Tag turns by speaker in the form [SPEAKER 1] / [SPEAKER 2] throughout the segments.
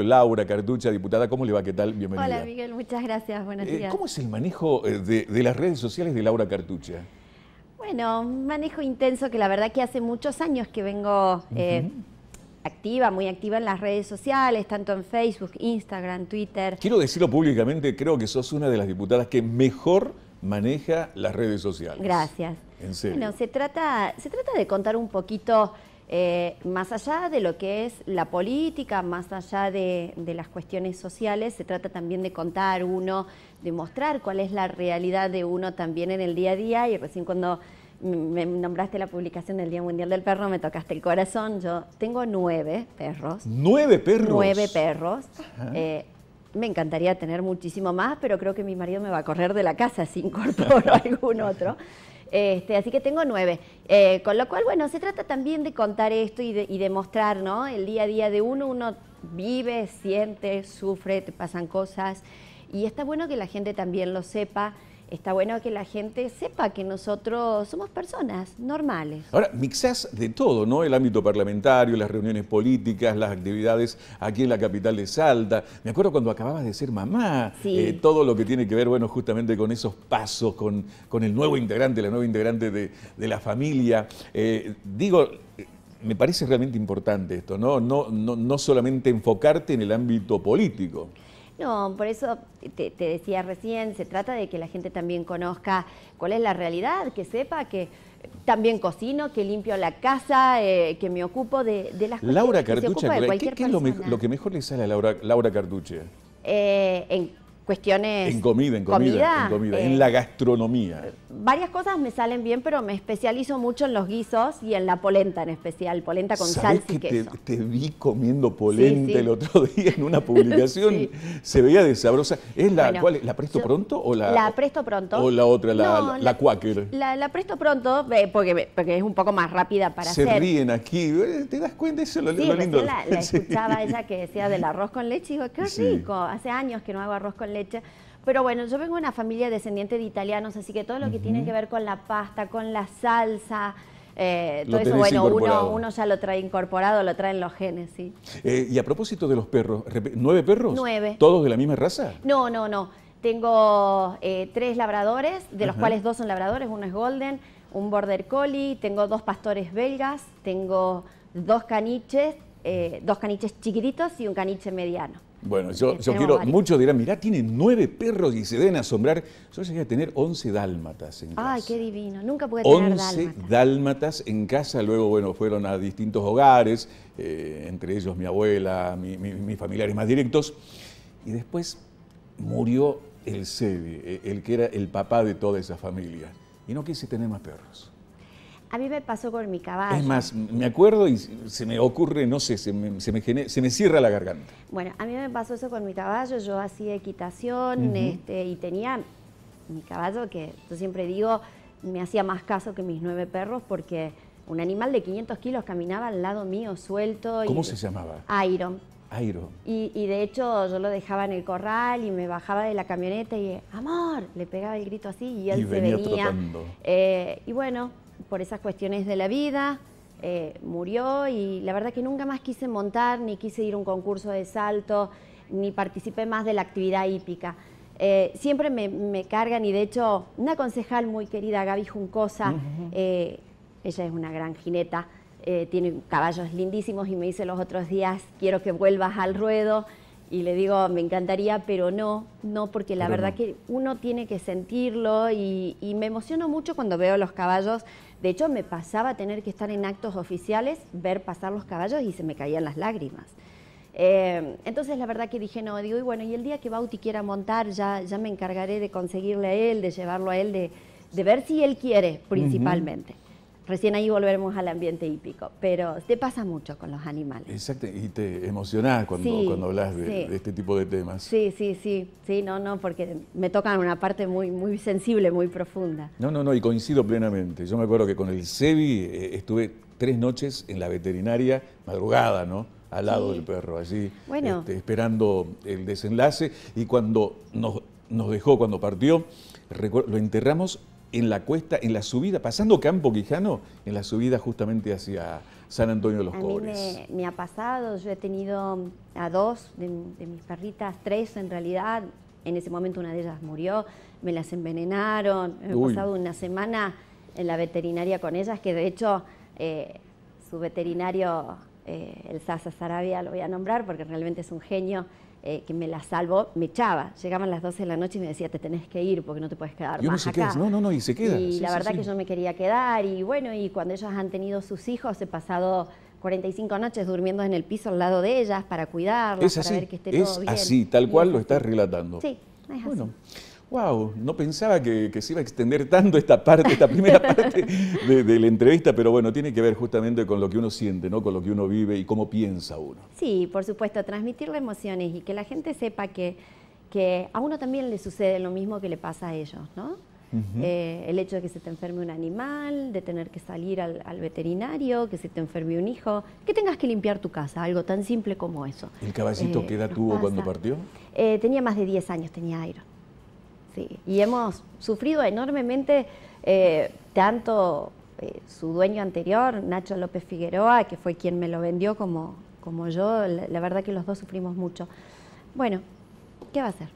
[SPEAKER 1] Laura Cartucha, diputada, ¿cómo le va? ¿Qué tal? Bienvenida. Hola
[SPEAKER 2] Miguel, muchas gracias, buenos eh, días. ¿Cómo es
[SPEAKER 1] el manejo eh, de, las redes sociales de Laura Cartucha?
[SPEAKER 2] Bueno, un manejo intenso que la verdad que hace muchos años que vengo eh, activa, muy activa en las redes sociales, tanto en Facebook, Instagram, Twitter.
[SPEAKER 1] Quiero decirlo públicamente, creo que sos una de las diputadas que mejor maneja las redes sociales. Gracias. En serio. Bueno,
[SPEAKER 2] se trata, se trata de contar un poquito eh, más allá de lo que es la política, más allá de, las cuestiones sociales, se trata también de contar uno, de mostrar cuál es la realidad de uno también en el día a día y recién cuando me nombraste la publicación del Día Mundial del Perro, me tocaste el corazón. Yo tengo nueve perros.
[SPEAKER 1] ¿Nueve perros? Nueve
[SPEAKER 2] perros. Eh, me encantaría tener muchísimo más, pero creo que mi marido me va a correr de la casa si incorporo algún otro. Este, así que tengo nueve. Eh, con lo cual, bueno, se trata también de contar esto y de, y mostrar, ¿no? El día a día de uno, uno vive, siente, sufre, te pasan cosas. Y está bueno que la gente también lo sepa está bueno que la gente sepa que nosotros somos personas normales.
[SPEAKER 1] Ahora, mixás de todo, ¿no? El ámbito parlamentario, las reuniones políticas, las actividades aquí en la capital de Salta. Me acuerdo cuando acababas de ser mamá, eh, todo lo que tiene que ver, bueno, justamente con esos pasos, con, el nuevo integrante, la nueva integrante de, la familia. Eh, digo, eh, me parece realmente importante esto, ¿no? No, no, no solamente enfocarte en el ámbito político.
[SPEAKER 2] No, por eso te, decía recién, se trata de que la gente también conozca cuál es la realidad, que sepa que también cocino, que limpio la casa, eh, que me ocupo de, las cosas. Laura Cartuche. ¿qué,
[SPEAKER 1] es lo, que mejor le sale a Laura, Laura Cartuche?
[SPEAKER 2] Eh, cuestiones... En
[SPEAKER 1] comida, en comida, en, comida eh, en la gastronomía.
[SPEAKER 2] Varias cosas me salen bien, pero me especializo mucho en los guisos y en la polenta en especial, polenta con salsa y queso.
[SPEAKER 1] Te, vi comiendo polenta el otro día en una publicación, se veía de sabrosa. ¿Es la, ¿La Presto Pronto o la...? La
[SPEAKER 2] Presto Pronto. ¿O la
[SPEAKER 1] otra, la, la,
[SPEAKER 2] Presto Pronto, eh, porque, porque es un poco más rápida para se hacer. Se ríen
[SPEAKER 1] aquí, eh, ¿te das cuenta? Eso lo, lindo. La, la escuchaba ella
[SPEAKER 2] que decía del arroz con leche y digo, qué rico, hace años que no hago arroz con leche leche. Pero bueno, yo vengo de una familia descendiente de italianos, así que todo lo que tiene que ver con la pasta, con la salsa, eh, todo eso, bueno, uno, ya lo trae incorporado, lo traen los genes, sí.
[SPEAKER 1] Eh, y a propósito de los perros, ¿nueve perros? Nueve. ¿Todos de la misma raza?
[SPEAKER 2] No, no, no. Tengo eh, tres labradores, de los cuales dos son labradores, uno es golden, un border collie, tengo dos pastores belgas, tengo dos caniches, dos caniches chiquititos y un caniche mediano.
[SPEAKER 1] Bueno, yo, quiero, mucho muchos dirán, mirá, tiene nueve perros y se deben asombrar. Yo llegué a tener once dálmatas en casa.
[SPEAKER 2] Ay, qué divino, nunca pude tener dálmatas. Once
[SPEAKER 1] dálmatas en casa, luego, bueno, fueron a distintos hogares, eh, entre ellos mi abuela, mis familiares más directos, y después murió el Sede, e, el que era el papá de toda esa familia, y no quise tener más perros.
[SPEAKER 2] A mí me pasó con mi caballo. Es
[SPEAKER 1] más, me acuerdo y se me ocurre, no sé, se me, se me, cierra la garganta.
[SPEAKER 2] Bueno, a mí me pasó eso con mi caballo, yo hacía equitación este, y tenía mi caballo que yo siempre digo, me hacía más caso que mis nueve perros porque un animal de 500 kilos caminaba al lado mío suelto. ¿Cómo se llamaba? Iron. Iron. Y, de hecho yo lo dejaba en el corral y me bajaba de la camioneta y, amor, le pegaba el grito así y él venía se venía. Eh, y bueno, por esas cuestiones de la vida, eh, murió y la verdad que nunca más quise montar, ni quise ir a un concurso de salto, ni participé más de la actividad hípica. Eh, siempre me, cargan y de hecho una concejal muy querida, Gaby Juncosa, eh, ella es una gran jineta, tiene caballos lindísimos y me dice los otros días, quiero que vuelvas al ruedo y le digo, me encantaría, pero no, no, porque la verdad que uno tiene que sentirlo y, me emociono mucho cuando veo los caballos. De hecho, me pasaba tener que estar en actos oficiales, ver pasar los caballos y se me caían las lágrimas. Em, entonces, la verdad que dije, no, digo, y bueno, y el día que Bauti quiera montar, ya, ya me encargaré de conseguirle a él, de llevarlo a él, de, ver si él quiere, principalmente. Recién ahí volveremos al ambiente hípico, pero te pasa mucho con los animales.
[SPEAKER 1] Exacto, y te emocionás cuando, cuando hablas de, este tipo de temas.
[SPEAKER 2] Sí, sí, sí, sí, no, no, porque me tocan una parte muy, muy sensible, muy profunda.
[SPEAKER 1] No, no, no, y coincido plenamente. Yo me acuerdo que con el SEBI eh, estuve tres noches en la veterinaria, madrugada, ¿no? Al lado del perro, allí, este, esperando el desenlace. Y cuando nos, nos dejó, cuando partió, lo enterramos en la cuesta, en la subida, pasando Campo Quijano, en la subida justamente hacia San Antonio de los a Cobres.
[SPEAKER 2] Mí me, ha pasado, yo he tenido a dos de, mis perritas, tres en realidad, en ese momento una de ellas murió, me las envenenaron, he pasado una semana en la veterinaria con ellas, que de hecho eh, su veterinario, eh, el Sasa Sarabia, lo voy a nombrar porque realmente es un genio, eh, que me la salvó, me echaba. Llegaban las 12 de la noche y me decía, te tenés que ir porque no te puedes quedar. Y uno se acá. Queda, no, no, no, y se queda. Y la verdad que yo me quería quedar y bueno, y cuando ellas han tenido sus hijos he pasado 45 noches durmiendo en el piso al lado de ellas para cuidarlas, para ver que esté todo bien. Así, tal cual lo estás
[SPEAKER 1] relatando. Sí, es bueno wow, no pensaba que, se iba a extender tanto esta parte, esta primera parte de, la entrevista, pero bueno, tiene que ver justamente con lo que uno siente, ¿no? Con lo que uno vive y cómo piensa uno.
[SPEAKER 2] Sí, por supuesto, transmitirle emociones y que la gente sepa que, a uno también le sucede lo mismo que le pasa a ellos, ¿no? Eh, el hecho de que se te enferme un animal, de tener que salir al, veterinario, que se te enferme un hijo, que tengas que limpiar tu casa, algo tan simple como eso.
[SPEAKER 1] ¿El caballito eh, qué edad tuvo cuando partió?
[SPEAKER 2] Eh, tenía más de 10 años, tenía aire. Y hemos sufrido enormemente eh, tanto eh, su dueño anterior, Nacho López Figueroa, que fue quien me lo vendió como, como yo. La, verdad que los dos sufrimos mucho. Bueno, ¿qué va a hacer?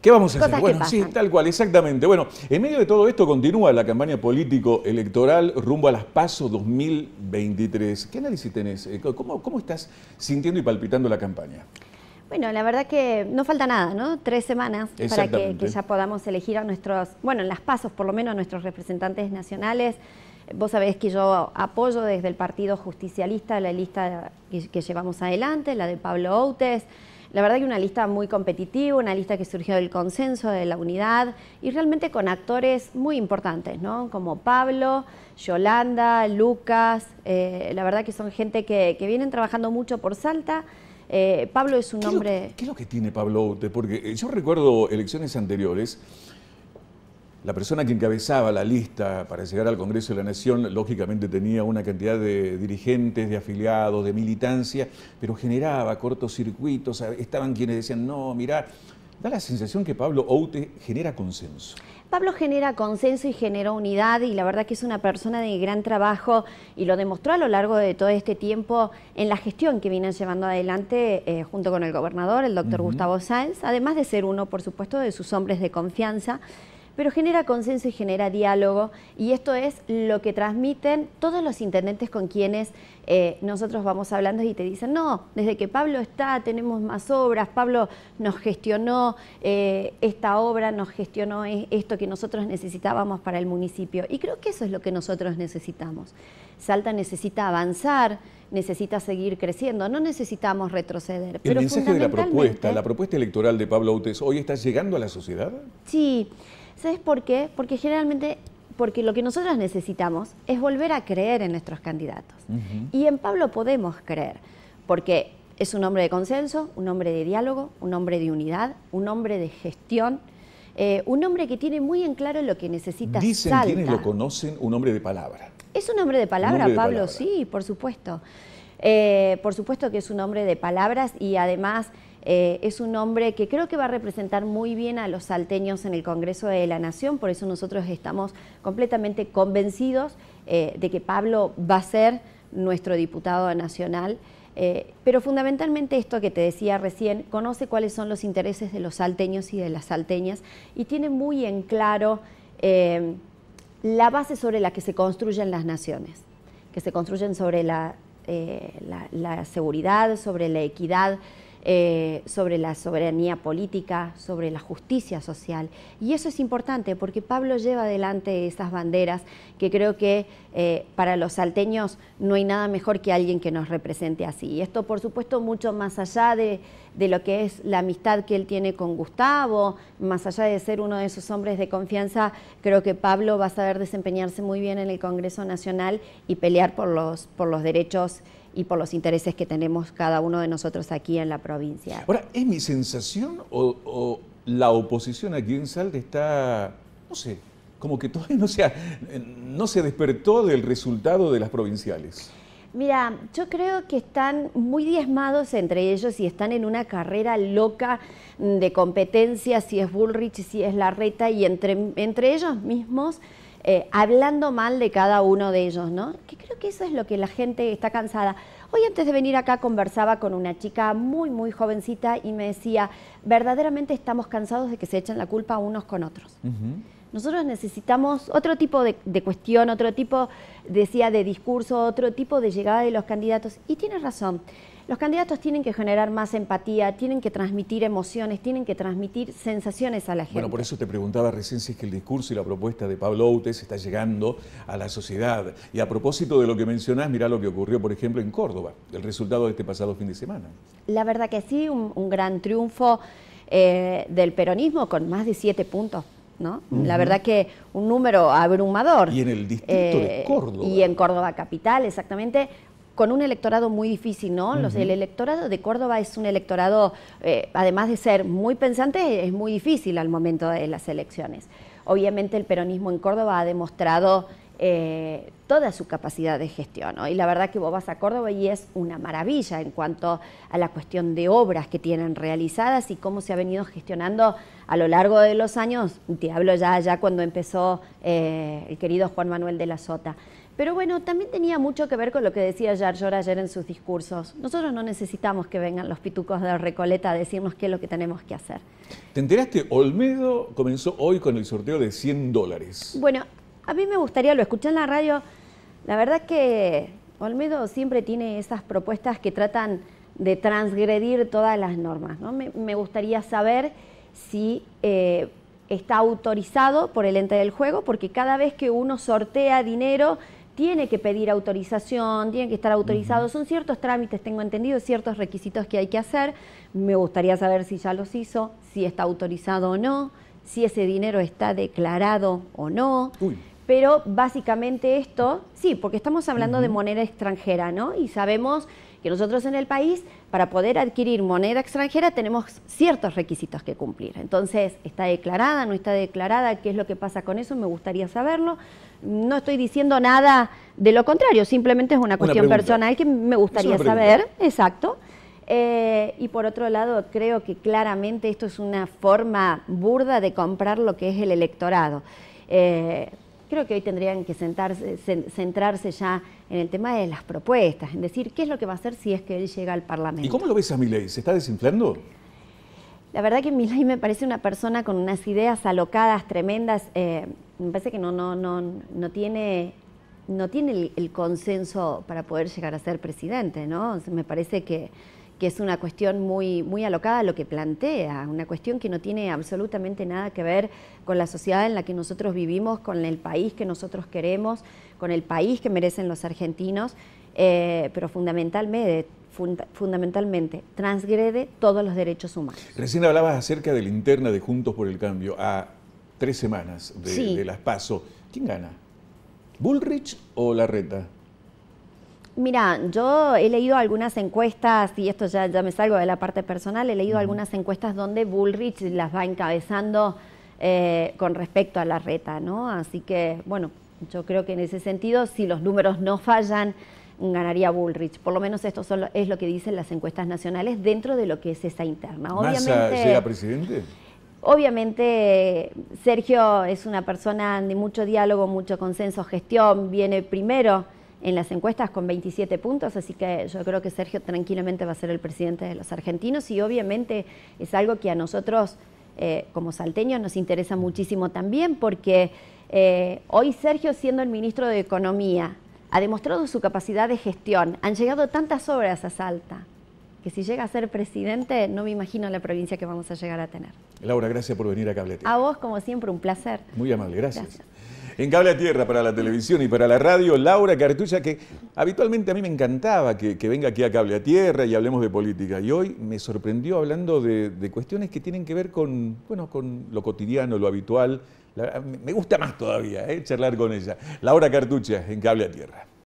[SPEAKER 1] ¿Qué vamos a hacer? Bueno, sí, tal cual, exactamente. Bueno, en medio de todo esto continúa la campaña político-electoral rumbo a las pasos 2023. ¿Qué análisis tenés? Eh, ¿Cómo estás sintiendo y palpitando la campaña?
[SPEAKER 2] Bueno, la verdad que no falta nada, ¿no? Tres semanas para que, ya podamos elegir a nuestros, bueno, en las pasos por lo menos a nuestros representantes nacionales. Vos sabés que yo apoyo desde el Partido Justicialista la lista que, llevamos adelante, la de Pablo Outes. La verdad que una lista muy competitiva, una lista que surgió del consenso, de la unidad y realmente con actores muy importantes, ¿no? Como Pablo, Yolanda, Lucas. Eh, la verdad que son gente que, que vienen trabajando mucho por Salta. Eh, Pablo es un hombre... ¿Qué es lo que
[SPEAKER 1] tiene Pablo Oute? Porque eh, yo recuerdo elecciones anteriores, la persona que encabezaba la lista para llegar al Congreso de la Nación, lógicamente tenía una cantidad de dirigentes, de afiliados, de militancia, pero generaba cortocircuitos, estaban quienes decían, no, mirá, Da la sensación que Pablo Oute genera consenso.
[SPEAKER 2] Pablo genera consenso y generó unidad y la verdad que es una persona de gran trabajo y lo demostró a lo largo de todo este tiempo en la gestión que vienen llevando adelante eh, junto con el gobernador, el doctor Gustavo Sáenz, además de ser uno, por supuesto, de sus hombres de confianza pero genera consenso y genera diálogo y esto es lo que transmiten todos los intendentes con quienes eh, nosotros vamos hablando y te dicen, no, desde que Pablo está tenemos más obras, Pablo nos gestionó eh, esta obra, nos gestionó e-, esto que nosotros necesitábamos para el municipio y creo que eso es lo que nosotros necesitamos. Salta necesita avanzar, necesita seguir creciendo, no necesitamos retroceder. El pero mensaje de la propuesta, la
[SPEAKER 1] propuesta electoral de Pablo Utes ¿hoy está llegando a la sociedad?
[SPEAKER 2] Sí. ¿Sabes por qué? Porque generalmente, porque lo que nosotros necesitamos es volver a creer en nuestros candidatos. Y en Pablo podemos creer, porque es un hombre de consenso, un hombre de diálogo, un hombre de unidad, un hombre de gestión. Eh, un hombre que tiene muy en claro lo que necesita. Dicen quienes lo
[SPEAKER 1] conocen, un hombre de palabra.
[SPEAKER 2] Es un hombre de palabra, Pablo, sí, por supuesto. Eh, por supuesto que es un hombre de palabras y además eh, es un hombre que creo que va a representar muy bien a los salteños en el Congreso de la Nación, por eso nosotros estamos completamente convencidos eh, de que Pablo va a ser nuestro diputado nacional. Eh, pero fundamentalmente esto que te decía recién, conoce cuáles son los intereses de los salteños y de las salteñas y tiene muy en claro la base sobre la que se construyen las naciones, que se construyen sobre la seguridad, sobre la equidad, eh, sobre la soberanía política, sobre la justicia social. Y eso es importante porque Pablo lleva adelante esas banderas que creo que eh, para los salteños no hay nada mejor que alguien que nos represente así. Y esto, por supuesto, mucho más allá de, lo que es la amistad que él tiene con Gustavo, más allá de ser uno de esos hombres de confianza, creo que Pablo va a saber desempeñarse muy bien en el Congreso Nacional y pelear por los, por los derechos y por los intereses que tenemos cada uno de nosotros aquí en la provincia. Ahora,
[SPEAKER 1] ¿es mi sensación o, la oposición aquí en Salta está, no sé, como que todavía no se, no se despertó del resultado de las provinciales?
[SPEAKER 2] Mira, yo creo que están muy diezmados entre ellos y están en una carrera loca de competencia, si es Bullrich, si es Larreta, y entre, entre ellos mismos eh, hablando mal de cada uno de ellos, ¿no? Que creo que eso es lo que la gente está cansada. Hoy antes de venir acá conversaba con una chica muy, muy jovencita y me decía, verdaderamente estamos cansados de que se echen la culpa unos con otros. Nosotros necesitamos otro tipo de, de, cuestión, otro tipo, decía, de discurso, otro tipo de llegada de los candidatos. Y tiene razón. Los candidatos tienen que generar más empatía, tienen que transmitir emociones, tienen que transmitir sensaciones a la gente. Bueno, por
[SPEAKER 1] eso te preguntaba recién si es que el discurso y la propuesta de Pablo Outes está llegando a la sociedad. Y a propósito de lo que mencionás, mirá lo que ocurrió, por ejemplo, en Córdoba, el resultado de este pasado fin de semana.
[SPEAKER 2] La verdad que sí, un, gran triunfo eh, del peronismo con más de siete puntos ¿No? La verdad que un número abrumador.
[SPEAKER 1] Y en el distrito de eh, Córdoba. Y en
[SPEAKER 2] Córdoba capital, exactamente con un electorado muy difícil, ¿no? el electorado de Córdoba es un electorado, eh, además de ser muy pensante, es muy difícil al momento de las elecciones. Obviamente el peronismo en Córdoba ha demostrado eh, toda su capacidad de gestión. ¿no? Y la verdad que vos vas a Córdoba y es una maravilla en cuanto a la cuestión de obras que tienen realizadas y cómo se ha venido gestionando a lo largo de los años. Te hablo ya, ya cuando empezó eh, el querido Juan Manuel de la Sota. Pero bueno, también tenía mucho que ver con lo que decía Yarjor ayer en sus discursos. Nosotros no necesitamos que vengan los pitucos de Recoleta a decirnos qué es lo que tenemos que hacer.
[SPEAKER 1] ¿Te enteraste? Olmedo comenzó hoy con el sorteo de 100 dólares.
[SPEAKER 2] Bueno, a mí me gustaría, lo escuché en la radio, la verdad que Olmedo siempre tiene esas propuestas que tratan de transgredir todas las normas. ¿no? Me, gustaría saber si eh, está autorizado por el ente del juego, porque cada vez que uno sortea dinero tiene que pedir autorización, tiene que estar autorizado. Son ciertos trámites, tengo entendido, ciertos requisitos que hay que hacer. Me gustaría saber si ya los hizo, si está autorizado o no, si ese dinero está declarado o no. Pero básicamente esto, sí, porque estamos hablando de moneda extranjera, ¿no? Y sabemos que nosotros en el país, para poder adquirir moneda extranjera, tenemos ciertos requisitos que cumplir. Entonces, ¿está declarada, no está declarada? ¿Qué es lo que pasa con eso? Me gustaría saberlo. No estoy diciendo nada de lo contrario, simplemente es una cuestión personal que me gustaría saber. Exacto. Eh, y por otro lado, creo que claramente esto es una forma burda de comprar lo que es el electorado. Eh, Creo que hoy tendrían que sentarse, centrarse ya en el tema de las propuestas, en decir qué es lo que va a hacer si es que él llega al Parlamento. ¿Y cómo
[SPEAKER 1] lo ves a Milay? ¿Se está desinflando?
[SPEAKER 2] La verdad que Milay me parece una persona con unas ideas alocadas, tremendas. Eh, me parece que no, no, no, no tiene, no tiene el, consenso para poder llegar a ser presidente, ¿no? me parece que que es una cuestión muy, muy alocada lo que plantea, una cuestión que no tiene absolutamente nada que ver con la sociedad en la que nosotros vivimos, con el país que nosotros queremos, con el país que merecen los argentinos, eh, pero fundamentalmente, fundamentalmente transgrede todos los derechos humanos.
[SPEAKER 1] Recién hablabas acerca de la interna de Juntos por el Cambio, a tres semanas de, de las PASO. ¿Quién gana? ¿Bullrich o Larreta?
[SPEAKER 2] Mira, yo he leído algunas encuestas, y esto ya, me salgo de la parte personal, he leído algunas encuestas donde Bullrich las va encabezando eh, con respecto a la reta, ¿no? Así que, bueno, yo creo que en ese sentido, si los números no fallan, ganaría Bullrich. Por lo menos esto solo es lo que dicen las encuestas nacionales dentro de lo que es esa interna. Obviamente,
[SPEAKER 1] presidente?
[SPEAKER 2] Obviamente, Sergio es una persona de mucho diálogo, mucho consenso, gestión, viene primero en las encuestas con 27 puntos, así que yo creo que Sergio tranquilamente va a ser el presidente de los argentinos y obviamente es algo que a nosotros eh, como salteños nos interesa muchísimo también porque eh, hoy Sergio siendo el ministro de Economía ha demostrado su capacidad de gestión, han llegado tantas obras a Salta que si llega a ser presidente no me imagino la provincia que vamos a llegar a tener.
[SPEAKER 1] Laura, gracias por venir a Cablete.
[SPEAKER 2] A vos como siempre un placer.
[SPEAKER 1] Muy amable, gracias en Cable a Tierra para la televisión y para la radio, Laura Cartucha, que habitualmente a mí me encantaba que, venga aquí a Cable a Tierra y hablemos de política. Y hoy me sorprendió hablando de, cuestiones que tienen que ver con, bueno, con lo cotidiano, lo habitual. me gusta más todavía eh, charlar con ella. Laura Cartucha en Cable a Tierra.